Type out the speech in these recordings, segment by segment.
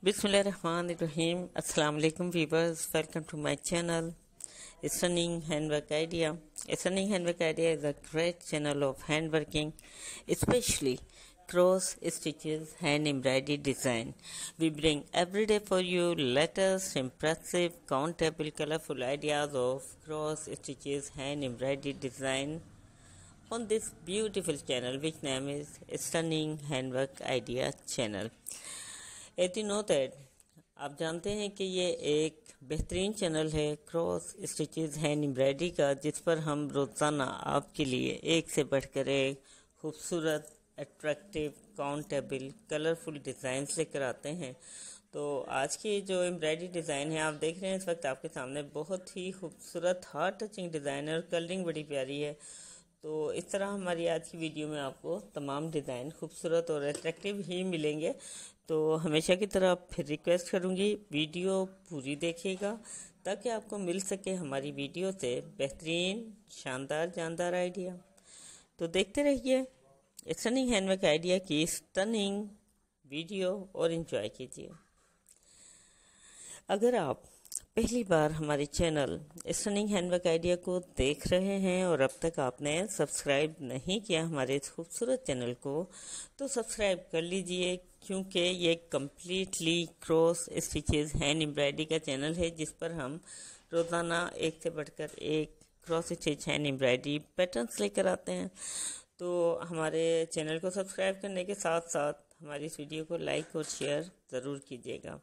Bismillah ar-Rahman Bismillahirrahmanirrahim. Assalamu alaikum viewers. Welcome to my channel. Stunning Handwork Idea. Stunning Handwork Idea is a great channel of handworking, especially cross stitches hand embroidery design. We bring every day for you latest impressive countable colorful ideas of cross stitches hand embroidery design on this beautiful channel which name is Stunning Handwork Idea channel. एटी नो एड आप जानते हैं कि ये एक बेहतरीन चैनल है क्रॉस स्टिचेस हैंड एम्ब्रायडरी का जिस पर हम रोज़ाना आपके लिए एक से बढ़कर एक खूबसूरत एट्रैक्टिव काउंटेबल कलरफुल डिज़ाइन लेकर आते हैं तो आज की जो एम्ब्रायडरी डिज़ाइन है आप देख रहे हैं इस वक्त आपके सामने बहुत ही खूबसूरत हार्ट टचिंग डिज़ाइन है और कलरिंग बड़ी प्यारी है तो इस तरह हमारी आज की वीडियो में आपको तमाम डिज़ाइन खूबसूरत और अट्रैक्टिव ही मिलेंगे तो हमेशा की तरह फिर रिक्वेस्ट करूँगी वीडियो पूरी देखिएगा ताकि आपको मिल सके हमारी वीडियो से बेहतरीन शानदार जानदार आइडिया तो देखते रहिए स्टनिंग हैंडमेक आइडिया की स्टनिंग वीडियो और इन्जॉय कीजिए अगर आप पहली बार हमारे चैनल स्टनिंग हैंडवर्क आइडिया को देख रहे हैं और अब तक आपने सब्सक्राइब नहीं किया हमारे इस खूबसूरत चैनल को तो सब्सक्राइब कर लीजिए क्योंकि ये completely cross stitches hand embroidery का चैनल है जिस पर हम रोज़ाना एक से बढ़कर एक cross stitch hand embroidery patterns लेकर आते हैं तो हमारे चैनल को सब्सक्राइब करने के साथ साथ हमारी इस वीडियो को लाइक और शेयर ज़रूर कीजिएगा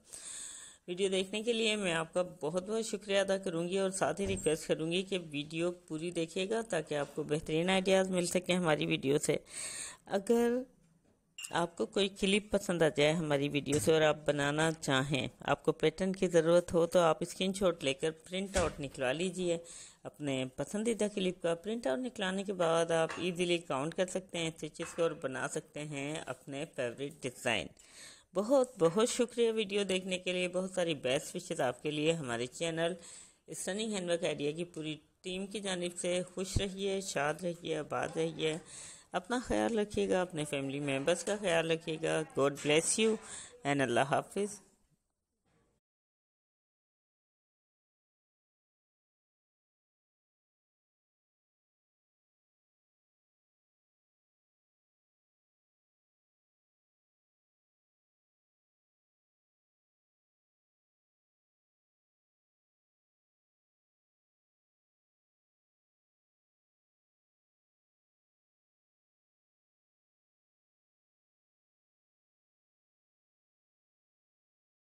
वीडियो देखने के लिए मैं आपका बहुत बहुत शुक्रिया अदा करूंगी और साथ ही रिक्वेस्ट करूंगी कि वीडियो पूरी देखिएगा ताकि आपको बेहतरीन आइडियाज़ मिल सकें हमारी वीडियो से अगर आपको कोई क्लिप पसंद आ जाए हमारी वीडियो से और आप बनाना चाहें आपको पैटर्न की ज़रूरत हो तो आप शॉट लेकर प्रिंट आउट निकलवा लीजिए अपने पसंदीदा क्लिप का प्रिंट आउट निकलाने के बाद आप इजीली काउंट कर सकते हैं स्टिचेस को और बना सकते हैं अपने फेवरेट डिज़ाइन बहुत बहुत शुक्रिया वीडियो देखने के लिए बहुत सारी बेस्ट विशेष आपके लिए हमारे चैनल स्टनिंग हैंडवर्क आइडिया की पूरी टीम की जानब से खुश रहिए शाद रहिए आबाद रहिए अपना ख्याल रखिएगा अपने फैमिली मेम्बर्स का ख्याल रखिएगा गॉड ब्लेस यू एंड अल्लाह हाफिज़